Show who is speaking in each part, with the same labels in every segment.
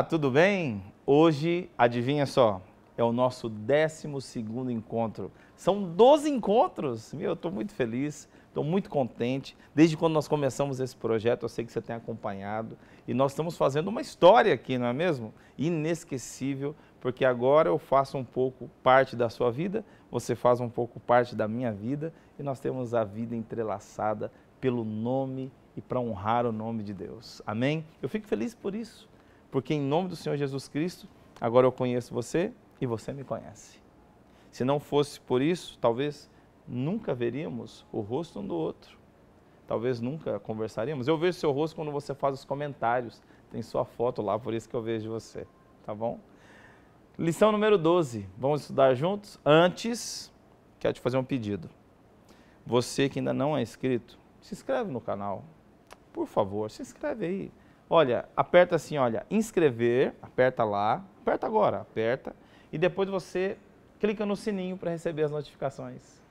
Speaker 1: Olá, tudo bem? Hoje, adivinha só, é o nosso 12 encontro. São 12 encontros! Meu, eu estou muito feliz, estou muito contente. Desde quando nós começamos esse projeto, eu sei que você tem acompanhado. E nós estamos fazendo uma história aqui, não é mesmo? Inesquecível, porque agora eu faço um pouco parte da sua vida, você faz um pouco parte da minha vida, e nós temos a vida entrelaçada pelo nome e para honrar o nome de Deus. Amém? Eu fico feliz por isso porque em nome do Senhor Jesus Cristo, agora eu conheço você e você me conhece. Se não fosse por isso, talvez nunca veríamos o rosto um do outro. Talvez nunca conversaríamos. Eu vejo seu rosto quando você faz os comentários. Tem sua foto lá, por isso que eu vejo você. Tá bom? Lição número 12. Vamos estudar juntos? Antes, quero te fazer um pedido. Você que ainda não é inscrito, se inscreve no canal. Por favor, se inscreve aí. Olha, aperta assim, olha, inscrever, aperta lá, aperta agora, aperta, e depois você clica no sininho para receber as notificações.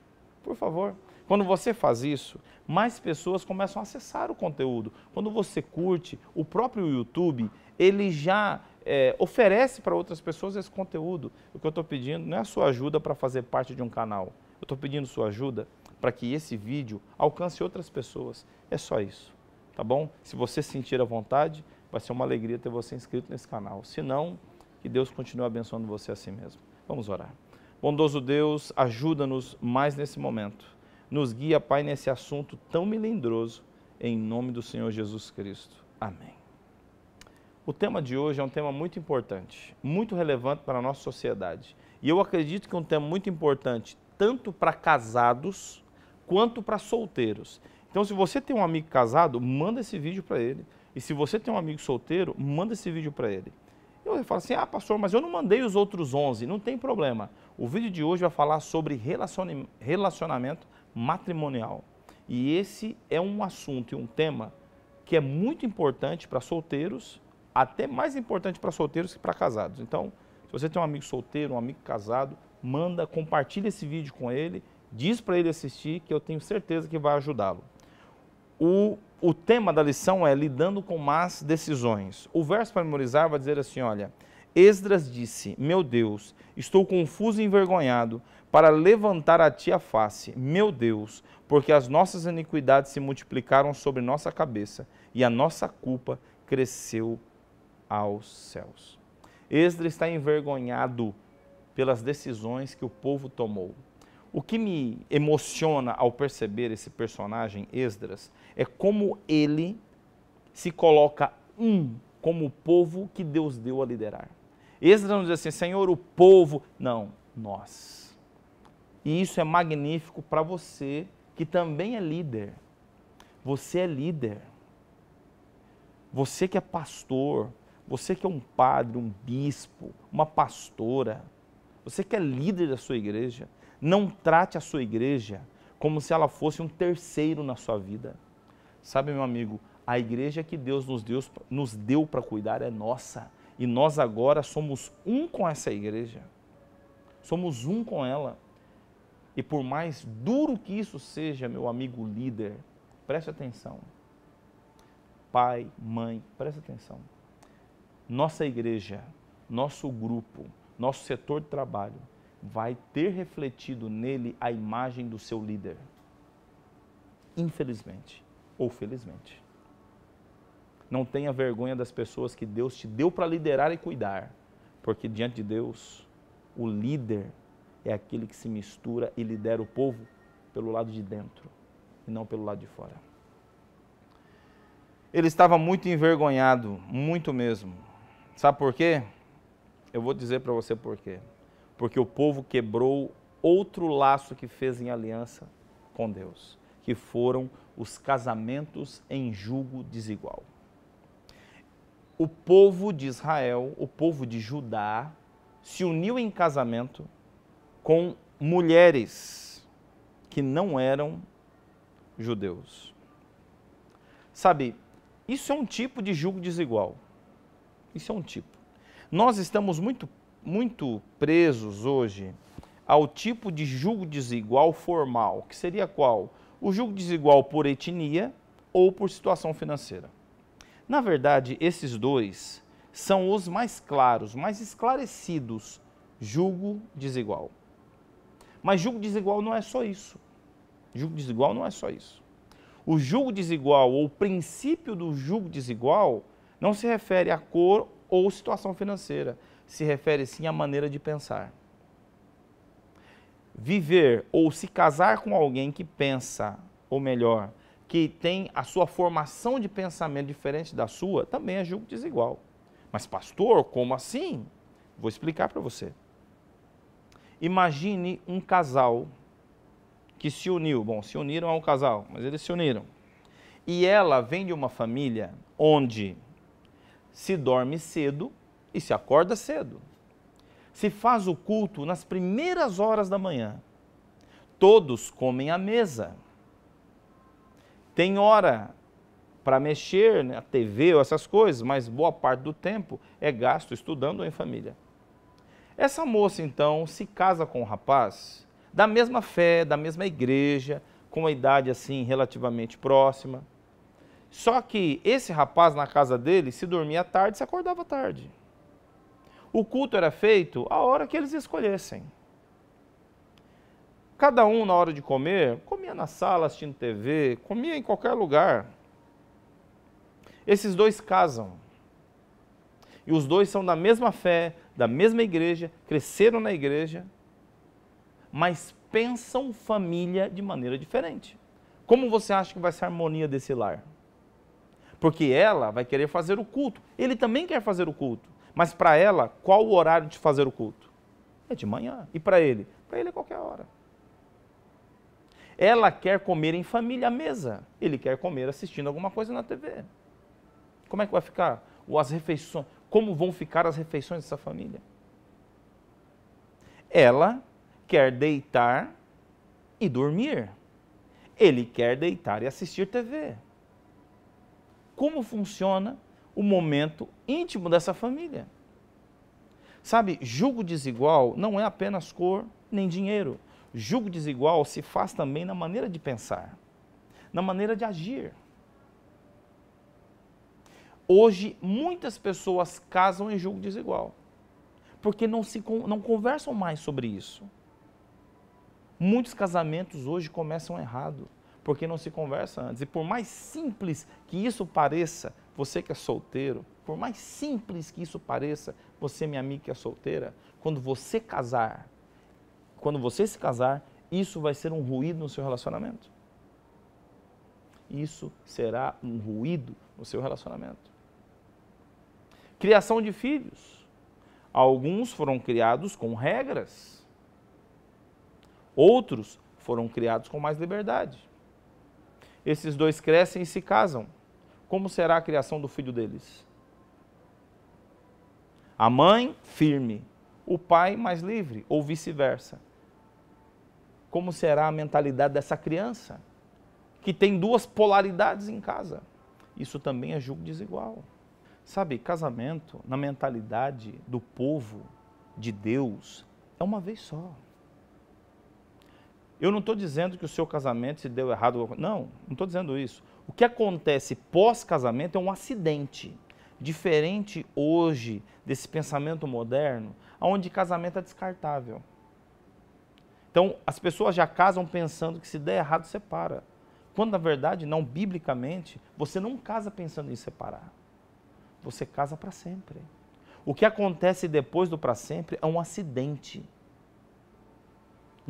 Speaker 1: Por favor. Quando você faz isso, mais pessoas começam a acessar o conteúdo. Quando você curte, o próprio YouTube, ele já é, oferece para outras pessoas esse conteúdo. O que eu estou pedindo não é a sua ajuda para fazer parte de um canal. Eu estou pedindo sua ajuda para que esse vídeo alcance outras pessoas. É só isso tá bom? Se você sentir a vontade, vai ser uma alegria ter você inscrito nesse canal. Se não, que Deus continue abençoando você assim mesmo. Vamos orar. Bondoso Deus, ajuda-nos mais nesse momento. Nos guia, Pai, nesse assunto tão melindroso, em nome do Senhor Jesus Cristo. Amém. O tema de hoje é um tema muito importante, muito relevante para a nossa sociedade. E eu acredito que é um tema muito importante tanto para casados quanto para solteiros. Então, se você tem um amigo casado, manda esse vídeo para ele. E se você tem um amigo solteiro, manda esse vídeo para ele. Eu falo assim, ah, pastor, mas eu não mandei os outros 11. Não tem problema. O vídeo de hoje vai falar sobre relacionamento matrimonial. E esse é um assunto e um tema que é muito importante para solteiros, até mais importante para solteiros que para casados. Então, se você tem um amigo solteiro, um amigo casado, manda, compartilha esse vídeo com ele, diz para ele assistir, que eu tenho certeza que vai ajudá-lo. O, o tema da lição é lidando com más decisões. O verso para memorizar vai dizer assim, olha, Esdras disse, meu Deus, estou confuso e envergonhado para levantar a ti a face, meu Deus, porque as nossas iniquidades se multiplicaram sobre nossa cabeça e a nossa culpa cresceu aos céus. Esdras está envergonhado pelas decisões que o povo tomou. O que me emociona ao perceber esse personagem Esdras é como ele se coloca um como o povo que Deus deu a liderar. Esdras não diz assim, Senhor, o povo. Não, nós. E isso é magnífico para você que também é líder. Você é líder. Você que é pastor, você que é um padre, um bispo, uma pastora, você que é líder da sua igreja, não trate a sua igreja como se ela fosse um terceiro na sua vida. Sabe, meu amigo, a igreja que Deus nos deu, nos deu para cuidar é nossa. E nós agora somos um com essa igreja. Somos um com ela. E por mais duro que isso seja, meu amigo líder, preste atenção. Pai, mãe, preste atenção. Nossa igreja, nosso grupo, nosso setor de trabalho vai ter refletido nele a imagem do seu líder. Infelizmente ou felizmente. Não tenha vergonha das pessoas que Deus te deu para liderar e cuidar, porque diante de Deus, o líder é aquele que se mistura e lidera o povo pelo lado de dentro e não pelo lado de fora. Ele estava muito envergonhado, muito mesmo. Sabe por quê? Eu vou dizer para você por quê porque o povo quebrou outro laço que fez em aliança com Deus, que foram os casamentos em julgo desigual. O povo de Israel, o povo de Judá, se uniu em casamento com mulheres que não eram judeus. Sabe, isso é um tipo de julgo desigual. Isso é um tipo. Nós estamos muito muito presos hoje ao tipo de julgo desigual formal, que seria qual? O julgo desigual por etnia ou por situação financeira. Na verdade, esses dois são os mais claros, mais esclarecidos, julgo desigual. Mas julgo desigual não é só isso. Julgo desigual não é só isso. O julgo desigual ou o princípio do julgo desigual não se refere a cor ou situação financeira se refere sim à maneira de pensar. Viver ou se casar com alguém que pensa, ou melhor, que tem a sua formação de pensamento diferente da sua, também é julgo desigual. Mas, pastor, como assim? Vou explicar para você. Imagine um casal que se uniu. Bom, se uniram é um casal, mas eles se uniram. E ela vem de uma família onde se dorme cedo e se acorda cedo. Se faz o culto nas primeiras horas da manhã. Todos comem à mesa. Tem hora para mexer na né, TV ou essas coisas, mas boa parte do tempo é gasto estudando ou em família. Essa moça então se casa com um rapaz da mesma fé, da mesma igreja, com uma idade assim relativamente próxima. Só que esse rapaz na casa dele, se dormia tarde, se acordava tarde o culto era feito a hora que eles escolhessem. Cada um, na hora de comer, comia na sala assistindo TV, comia em qualquer lugar. Esses dois casam. E os dois são da mesma fé, da mesma igreja, cresceram na igreja, mas pensam família de maneira diferente. Como você acha que vai ser a harmonia desse lar? Porque ela vai querer fazer o culto, ele também quer fazer o culto. Mas para ela, qual o horário de fazer o culto? É de manhã. E para ele? Para ele é qualquer hora. Ela quer comer em família à mesa. Ele quer comer assistindo alguma coisa na TV. Como é que vai ficar? Ou as refeições? Como vão ficar as refeições dessa família? Ela quer deitar e dormir. Ele quer deitar e assistir TV. Como funciona o momento íntimo dessa família. Sabe, julgo desigual não é apenas cor nem dinheiro. Julgo desigual se faz também na maneira de pensar, na maneira de agir. Hoje, muitas pessoas casam em julgo desigual, porque não, se, não conversam mais sobre isso. Muitos casamentos hoje começam errado, porque não se conversa antes. E por mais simples que isso pareça, você que é solteiro, por mais simples que isso pareça, você, minha amiga que é solteira, quando você casar, quando você se casar, isso vai ser um ruído no seu relacionamento. Isso será um ruído no seu relacionamento. Criação de filhos. Alguns foram criados com regras. Outros foram criados com mais liberdade. Esses dois crescem e se casam como será a criação do filho deles? A mãe, firme. O pai, mais livre, ou vice-versa. Como será a mentalidade dessa criança? Que tem duas polaridades em casa. Isso também é julgo desigual. Sabe, casamento, na mentalidade do povo de Deus, é uma vez só. Eu não estou dizendo que o seu casamento se deu errado. Não, não estou dizendo isso. O que acontece pós-casamento é um acidente. Diferente hoje desse pensamento moderno, onde casamento é descartável. Então, as pessoas já casam pensando que se der errado, separa. Quando, na verdade, não, biblicamente, você não casa pensando em separar. Você casa para sempre. O que acontece depois do para sempre é um acidente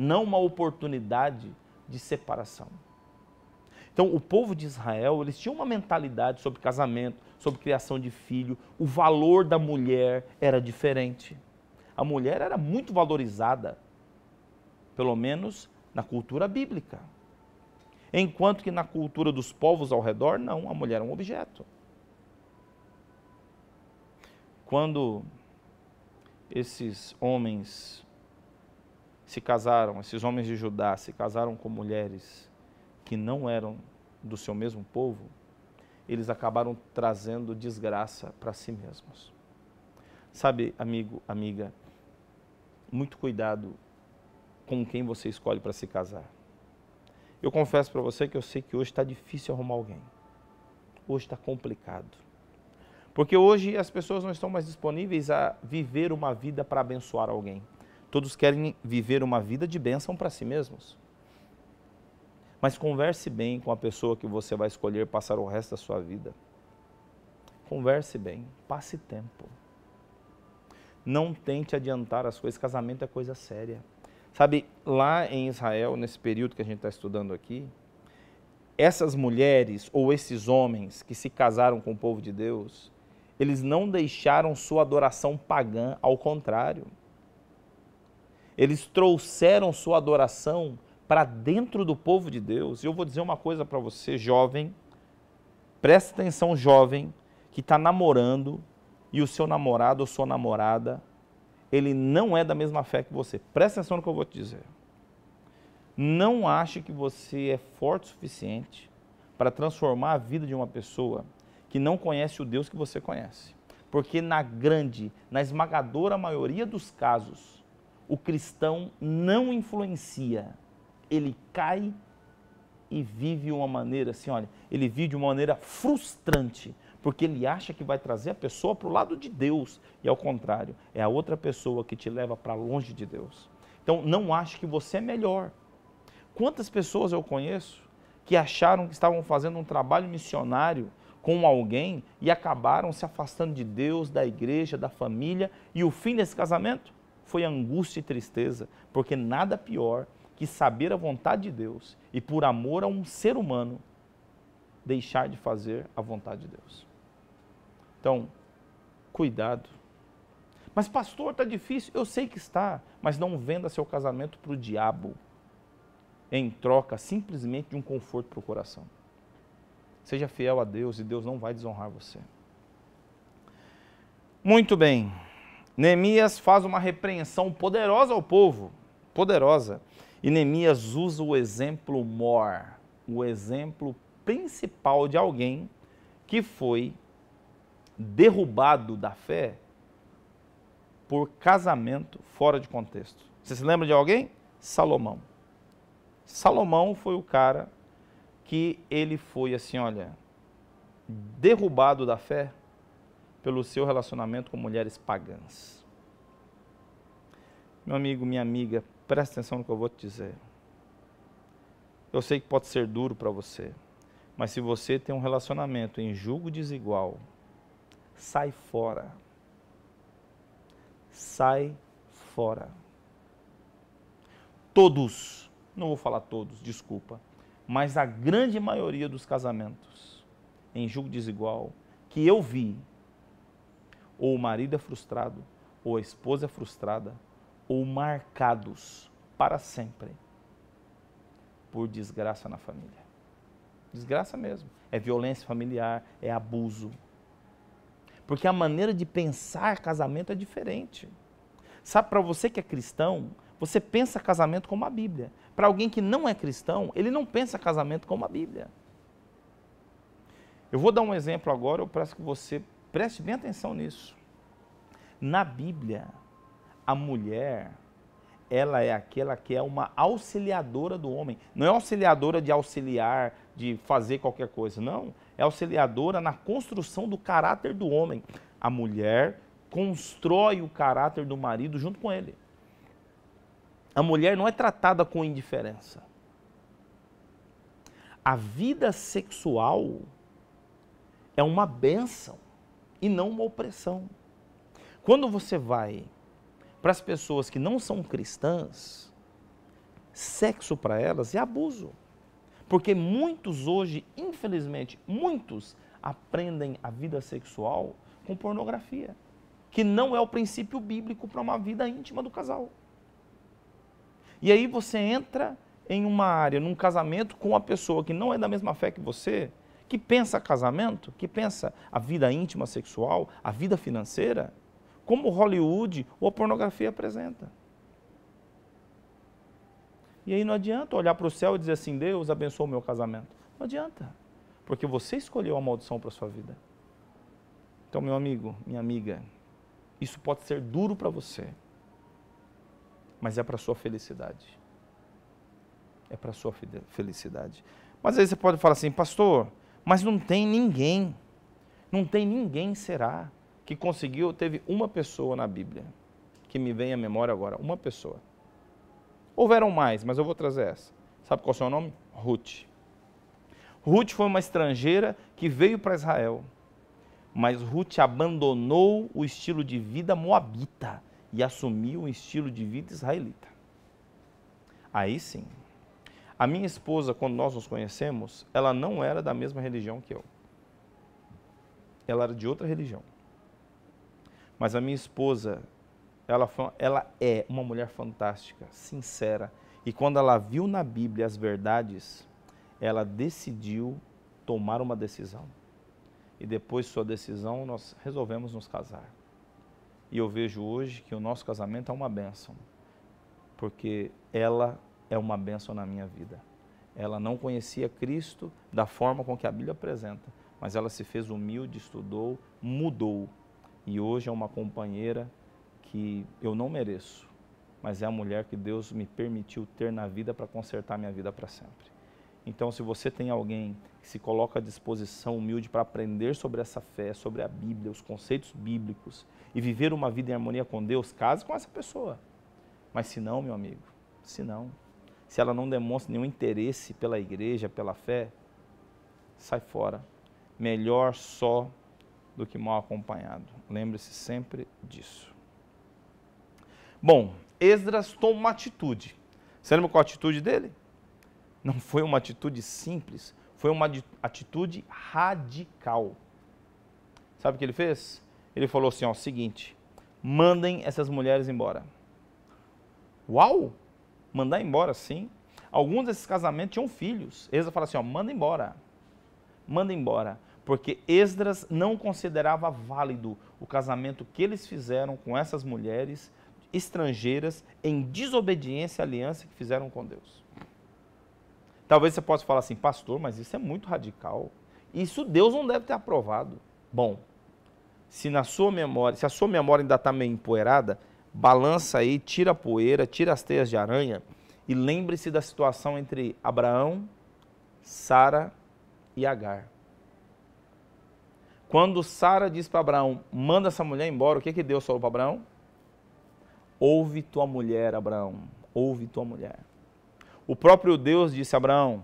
Speaker 1: não uma oportunidade de separação. Então, o povo de Israel, eles tinham uma mentalidade sobre casamento, sobre criação de filho, o valor da mulher era diferente. A mulher era muito valorizada, pelo menos na cultura bíblica. Enquanto que na cultura dos povos ao redor, não, a mulher é um objeto. Quando esses homens se casaram, esses homens de Judá se casaram com mulheres que não eram do seu mesmo povo, eles acabaram trazendo desgraça para si mesmos. Sabe, amigo, amiga, muito cuidado com quem você escolhe para se casar. Eu confesso para você que eu sei que hoje está difícil arrumar alguém. Hoje está complicado. Porque hoje as pessoas não estão mais disponíveis a viver uma vida para abençoar alguém. Todos querem viver uma vida de bênção para si mesmos. Mas converse bem com a pessoa que você vai escolher passar o resto da sua vida. Converse bem, passe tempo. Não tente adiantar as coisas, casamento é coisa séria. Sabe, lá em Israel, nesse período que a gente está estudando aqui, essas mulheres ou esses homens que se casaram com o povo de Deus, eles não deixaram sua adoração pagã, ao contrário eles trouxeram sua adoração para dentro do povo de Deus. E eu vou dizer uma coisa para você, jovem. Presta atenção, jovem, que está namorando e o seu namorado ou sua namorada, ele não é da mesma fé que você. Presta atenção no que eu vou te dizer. Não ache que você é forte o suficiente para transformar a vida de uma pessoa que não conhece o Deus que você conhece. Porque na grande, na esmagadora maioria dos casos, o cristão não influencia, ele cai e vive uma maneira assim, olha, ele vive de uma maneira frustrante, porque ele acha que vai trazer a pessoa para o lado de Deus, e ao contrário, é a outra pessoa que te leva para longe de Deus. Então, não acho que você é melhor. Quantas pessoas eu conheço que acharam que estavam fazendo um trabalho missionário com alguém e acabaram se afastando de Deus, da igreja, da família, e o fim desse casamento foi angústia e tristeza, porque nada pior que saber a vontade de Deus e, por amor a um ser humano, deixar de fazer a vontade de Deus. Então, cuidado. Mas, pastor, está difícil. Eu sei que está, mas não venda seu casamento para o diabo em troca simplesmente de um conforto para o coração. Seja fiel a Deus e Deus não vai desonrar você. Muito bem. Neemias faz uma repreensão poderosa ao povo, poderosa. E Neemias usa o exemplo mor, o exemplo principal de alguém que foi derrubado da fé por casamento fora de contexto. Você se lembra de alguém? Salomão. Salomão foi o cara que ele foi assim, olha, derrubado da fé pelo seu relacionamento com mulheres pagãs. Meu amigo, minha amiga, presta atenção no que eu vou te dizer. Eu sei que pode ser duro para você, mas se você tem um relacionamento em julgo desigual, sai fora. Sai fora. Todos, não vou falar todos, desculpa, mas a grande maioria dos casamentos em julgo desigual que eu vi ou o marido é frustrado, ou a esposa é frustrada, ou marcados para sempre por desgraça na família. Desgraça mesmo. É violência familiar, é abuso. Porque a maneira de pensar casamento é diferente. Sabe, para você que é cristão, você pensa casamento como a Bíblia. Para alguém que não é cristão, ele não pensa casamento como a Bíblia. Eu vou dar um exemplo agora, eu peço que você Preste bem atenção nisso. Na Bíblia, a mulher, ela é aquela que é uma auxiliadora do homem. Não é auxiliadora de auxiliar, de fazer qualquer coisa, não. É auxiliadora na construção do caráter do homem. A mulher constrói o caráter do marido junto com ele. A mulher não é tratada com indiferença. A vida sexual é uma benção e não uma opressão. Quando você vai para as pessoas que não são cristãs, sexo para elas é abuso. Porque muitos hoje, infelizmente, muitos aprendem a vida sexual com pornografia, que não é o princípio bíblico para uma vida íntima do casal. E aí você entra em uma área, num casamento com uma pessoa que não é da mesma fé que você, que pensa casamento, que pensa a vida íntima sexual, a vida financeira, como Hollywood ou a pornografia apresenta. E aí não adianta olhar para o céu e dizer assim: Deus abençoe o meu casamento. Não adianta, porque você escolheu a maldição para a sua vida. Então, meu amigo, minha amiga, isso pode ser duro para você, mas é para a sua felicidade. É para a sua felicidade. Mas aí você pode falar assim, pastor, mas não tem ninguém, não tem ninguém será que conseguiu, teve uma pessoa na Bíblia, que me vem à memória agora, uma pessoa. Houveram mais, mas eu vou trazer essa. Sabe qual é o seu nome? Ruth. Ruth foi uma estrangeira que veio para Israel, mas Ruth abandonou o estilo de vida moabita e assumiu um estilo de vida israelita. Aí sim, a minha esposa, quando nós nos conhecemos, ela não era da mesma religião que eu. Ela era de outra religião. Mas a minha esposa, ela, ela é uma mulher fantástica, sincera. E quando ela viu na Bíblia as verdades, ela decidiu tomar uma decisão. E depois de sua decisão, nós resolvemos nos casar. E eu vejo hoje que o nosso casamento é uma bênção, porque ela é uma bênção na minha vida. Ela não conhecia Cristo da forma com que a Bíblia apresenta, mas ela se fez humilde, estudou, mudou. E hoje é uma companheira que eu não mereço, mas é a mulher que Deus me permitiu ter na vida para consertar minha vida para sempre. Então, se você tem alguém que se coloca à disposição humilde para aprender sobre essa fé, sobre a Bíblia, os conceitos bíblicos e viver uma vida em harmonia com Deus, case com essa pessoa. Mas se não, meu amigo, se não, se ela não demonstra nenhum interesse pela igreja, pela fé, sai fora. Melhor só do que mal acompanhado. Lembre-se sempre disso. Bom, Esdras toma uma atitude. Você lembra qual a atitude dele? Não foi uma atitude simples, foi uma atitude radical. Sabe o que ele fez? Ele falou assim: ó, seguinte, mandem essas mulheres embora. Uau! mandar embora sim. Alguns desses casamentos tinham filhos. Esdras fala assim, ó, manda embora. Manda embora. Porque Esdras não considerava válido o casamento que eles fizeram com essas mulheres estrangeiras em desobediência à aliança que fizeram com Deus. Talvez você possa falar assim, pastor, mas isso é muito radical. Isso Deus não deve ter aprovado. Bom, se na sua memória, se a sua memória ainda está meio empoeirada, balança aí, tira a poeira, tira as teias de aranha e lembre-se da situação entre Abraão, Sara e Agar. Quando Sara diz para Abraão, manda essa mulher embora, o que, que Deus falou para Abraão? Ouve tua mulher, Abraão, ouve tua mulher. O próprio Deus disse, a Abraão,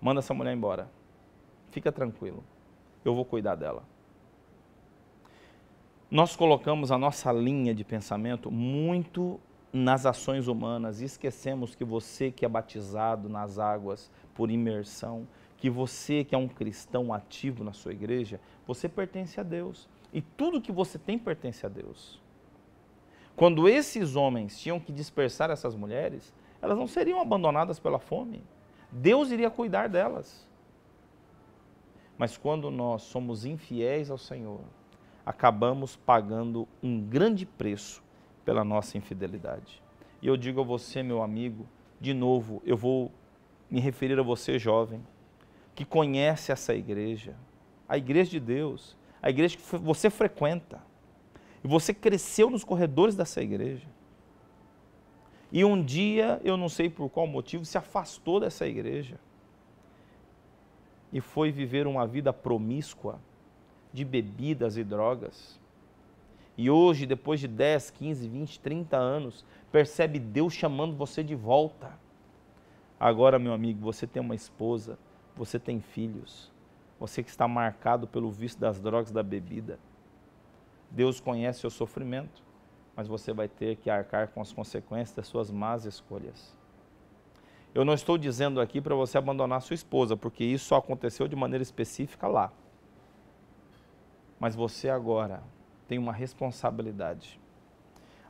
Speaker 1: manda essa mulher embora, fica tranquilo, eu vou cuidar dela nós colocamos a nossa linha de pensamento muito nas ações humanas e esquecemos que você que é batizado nas águas por imersão, que você que é um cristão ativo na sua igreja, você pertence a Deus. E tudo que você tem pertence a Deus. Quando esses homens tinham que dispersar essas mulheres, elas não seriam abandonadas pela fome. Deus iria cuidar delas. Mas quando nós somos infiéis ao Senhor, acabamos pagando um grande preço pela nossa infidelidade. E eu digo a você, meu amigo, de novo, eu vou me referir a você, jovem, que conhece essa igreja, a igreja de Deus, a igreja que você frequenta, e você cresceu nos corredores dessa igreja. E um dia, eu não sei por qual motivo, se afastou dessa igreja e foi viver uma vida promíscua de bebidas e drogas. E hoje, depois de 10, 15, 20, 30 anos, percebe Deus chamando você de volta. Agora, meu amigo, você tem uma esposa, você tem filhos, você que está marcado pelo vício das drogas e da bebida. Deus conhece seu sofrimento, mas você vai ter que arcar com as consequências das suas más escolhas. Eu não estou dizendo aqui para você abandonar sua esposa, porque isso só aconteceu de maneira específica lá. Mas você agora tem uma responsabilidade.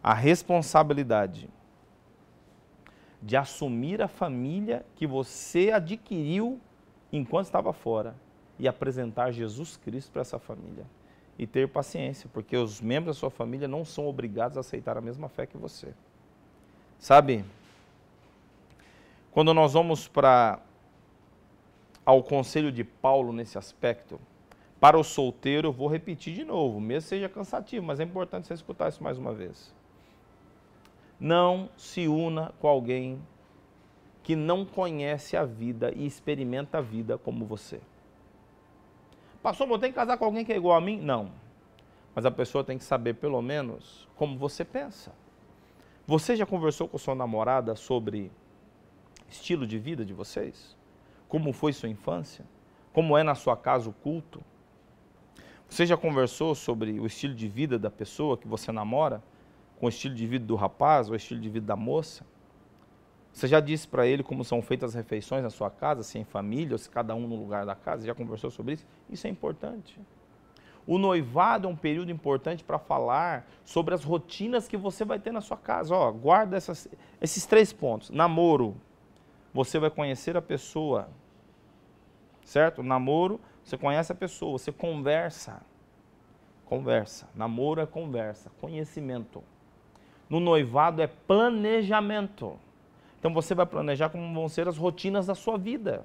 Speaker 1: A responsabilidade de assumir a família que você adquiriu enquanto estava fora e apresentar Jesus Cristo para essa família. E ter paciência, porque os membros da sua família não são obrigados a aceitar a mesma fé que você. Sabe? Quando nós vamos para ao conselho de Paulo nesse aspecto, para o solteiro, eu vou repetir de novo, mesmo seja cansativo, mas é importante você escutar isso mais uma vez. Não se una com alguém que não conhece a vida e experimenta a vida como você. Pastor, vou ter que casar com alguém que é igual a mim? Não. Mas a pessoa tem que saber, pelo menos, como você pensa. Você já conversou com sua namorada sobre estilo de vida de vocês? Como foi sua infância? Como é na sua casa o culto? Você já conversou sobre o estilo de vida da pessoa que você namora, com o estilo de vida do rapaz ou o estilo de vida da moça? Você já disse para ele como são feitas as refeições na sua casa, se é em família ou se cada um no lugar da casa? já conversou sobre isso? Isso é importante. O noivado é um período importante para falar sobre as rotinas que você vai ter na sua casa. Ó, guarda essas, esses três pontos. Namoro, você vai conhecer a pessoa, certo? Namoro, você conhece a pessoa, você conversa. Conversa. Namoro é conversa, conhecimento. No noivado é planejamento. Então você vai planejar como vão ser as rotinas da sua vida.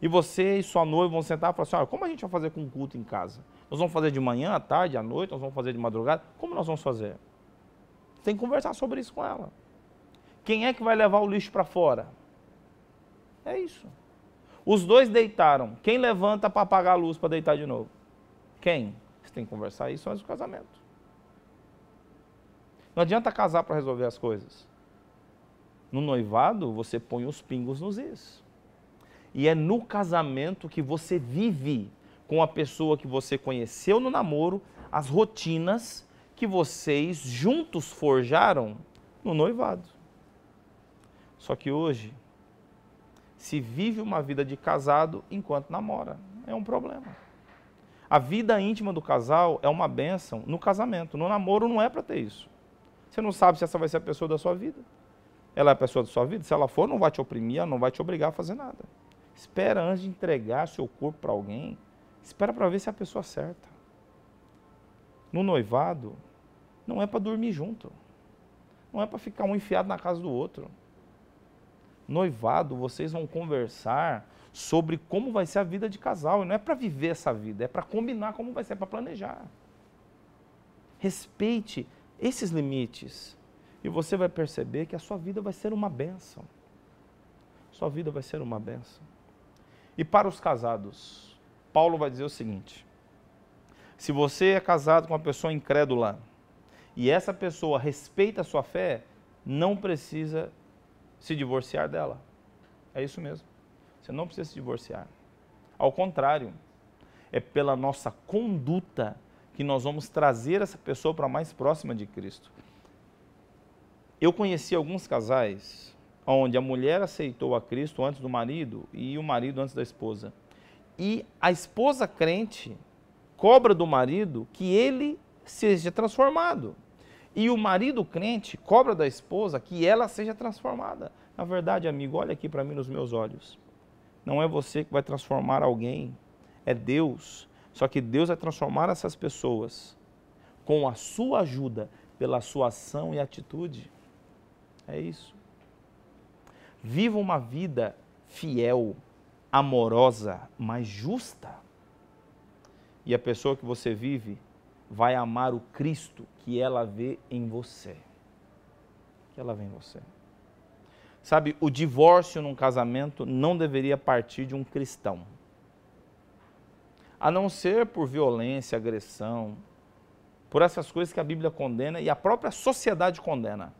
Speaker 1: E você e sua noiva vão sentar e falar assim: ah, como a gente vai fazer com o culto em casa? Nós vamos fazer de manhã, à tarde, à noite, nós vamos fazer de madrugada? Como nós vamos fazer? Tem que conversar sobre isso com ela. Quem é que vai levar o lixo para fora? É isso. Os dois deitaram. Quem levanta para apagar a luz para deitar de novo? Quem? Você tem que conversar isso antes do casamento. Não adianta casar para resolver as coisas. No noivado, você põe os pingos nos is. E é no casamento que você vive com a pessoa que você conheceu no namoro as rotinas que vocês juntos forjaram no noivado. Só que hoje se vive uma vida de casado enquanto namora. É um problema. A vida íntima do casal é uma bênção no casamento. No namoro não é para ter isso. Você não sabe se essa vai ser a pessoa da sua vida. Ela é a pessoa da sua vida? Se ela for, não vai te oprimir, ela não vai te obrigar a fazer nada. Espera antes de entregar seu corpo para alguém, espera para ver se é a pessoa certa. No noivado, não é para dormir junto. Não é para ficar um enfiado na casa do outro noivado, vocês vão conversar sobre como vai ser a vida de casal. E não é para viver essa vida, é para combinar como vai ser, é para planejar. Respeite esses limites e você vai perceber que a sua vida vai ser uma benção. Sua vida vai ser uma benção. E para os casados, Paulo vai dizer o seguinte: se você é casado com uma pessoa incrédula e essa pessoa respeita a sua fé, não precisa se divorciar dela. É isso mesmo. Você não precisa se divorciar. Ao contrário, é pela nossa conduta que nós vamos trazer essa pessoa para mais próxima de Cristo. Eu conheci alguns casais onde a mulher aceitou a Cristo antes do marido e o marido antes da esposa. E a esposa crente cobra do marido que ele seja transformado. E o marido crente cobra da esposa que ela seja transformada. Na verdade, amigo, olha aqui para mim nos meus olhos. Não é você que vai transformar alguém, é Deus. Só que Deus vai transformar essas pessoas com a sua ajuda, pela sua ação e atitude. É isso. Viva uma vida fiel, amorosa, mas justa. E a pessoa que você vive vai amar o Cristo que ela vê em você. Que ela vê em você. Sabe, o divórcio num casamento não deveria partir de um cristão. A não ser por violência, agressão, por essas coisas que a Bíblia condena e a própria sociedade condena.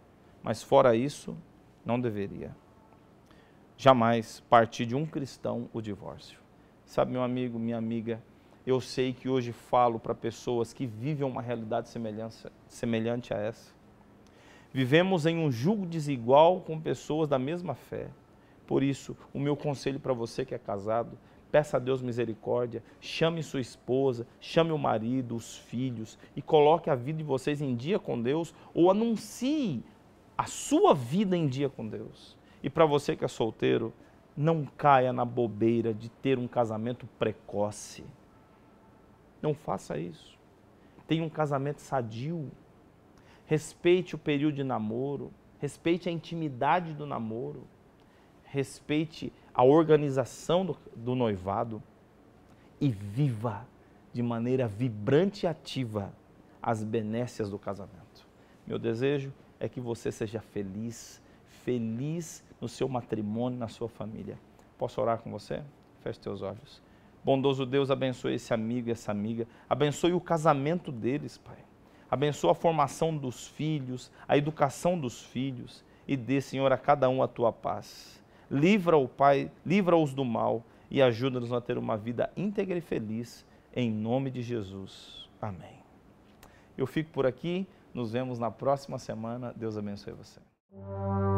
Speaker 1: Mas fora isso, não deveria. Jamais partir de um cristão o divórcio. Sabe, meu amigo, minha amiga, eu sei que hoje falo para pessoas que vivem uma realidade semelhante a essa. Vivemos em um julgo desigual com pessoas da mesma fé. Por isso, o meu conselho para você que é casado, peça a Deus misericórdia, chame sua esposa, chame o marido, os filhos e coloque a vida de vocês em dia com Deus ou anuncie a sua vida em dia com Deus. E para você que é solteiro, não caia na bobeira de ter um casamento precoce. Não faça isso. Tenha um casamento sadio. Respeite o período de namoro. Respeite a intimidade do namoro. Respeite a organização do, do noivado. E viva de maneira vibrante e ativa as benécias do casamento. Meu desejo é que você seja feliz, feliz no seu matrimônio, na sua família. Posso orar com você? Feche teus olhos. Bondoso Deus, abençoe esse amigo e essa amiga. Abençoe o casamento deles, Pai. Abençoe a formação dos filhos, a educação dos filhos e dê, Senhor, a cada um a tua paz. Livra o Pai, livra-os do mal e ajuda-nos a ter uma vida íntegra e feliz, em nome de Jesus. Amém. Eu fico por aqui, nos vemos na próxima semana. Deus abençoe você.